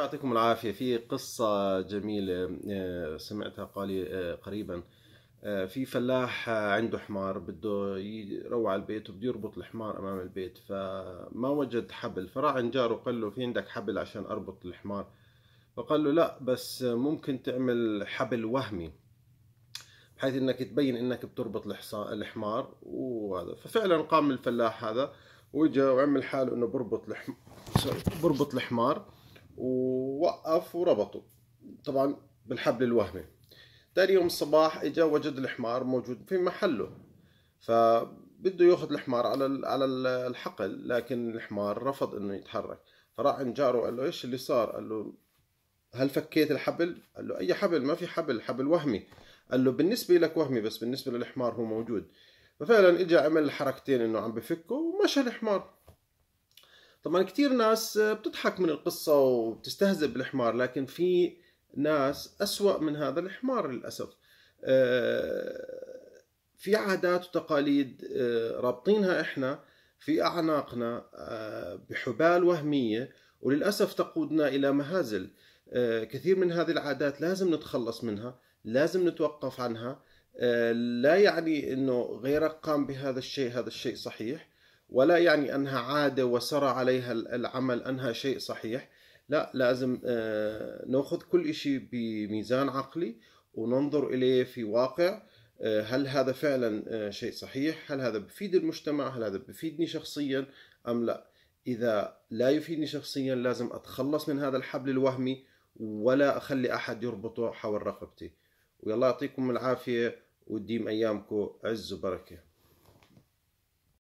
يعطيكم العافية في قصة جميلة آه، سمعتها قالي آه، قريبا آه، في فلاح عنده حمار بده يروع البيت وبده يربط الحمار أمام البيت فما وجد حبل فراح عند جاره وقال له في عندك حبل عشان أربط الحمار فقال له لا بس ممكن تعمل حبل وهمي بحيث انك تبين انك بتربط الحمار وهذا ففعلا قام الفلاح هذا واجا وعمل حاله انه بربط الحمار بربط الحمار ووقف وربطه طبعا بالحبل الوهمي تاني يوم الصباح اجا وجد الحمار موجود في محله فبده ياخذ الحمار على على الحقل لكن الحمار رفض انه يتحرك فراح عند جاره قال له ايش اللي صار قال له هل فكيت الحبل قال له اي حبل ما في حبل حبل وهمي قال له بالنسبه لك وهمي بس بالنسبه للحمار هو موجود ففعلا اجى عمل الحركتين انه عم بفكه ومشى الحمار طبعا كثير ناس آه، بتضحك من القصة وبتستهزئ بالحمار لكن في ناس أسوأ من هذا الحمار للأسف آه، في عادات وتقاليد آه، رابطينها إحنا في أعناقنا بحبال وهمية وللأسف تقودنا إلى مهازل كثير من هذه العادات لازم نتخلص منها لازم نتوقف عنها لا يعني أنه غيرك قام بهذا الشيء هذا الشيء صحيح ولا يعني أنها عادة وسرى عليها العمل أنها شيء صحيح لا لازم آه، ناخذ كل شيء بميزان عقلي وننظر إليه في واقع آه، هل هذا فعلا آه، شيء صحيح هل هذا بفيد المجتمع هل هذا بفيدني شخصيا أم لا إذا لا يفيدني شخصيا لازم أتخلص من هذا الحبل الوهمي ولا أخلي أحد يربطه حول رقبتي ويلا يعطيكم العافية وديم أيامكم عز وبركة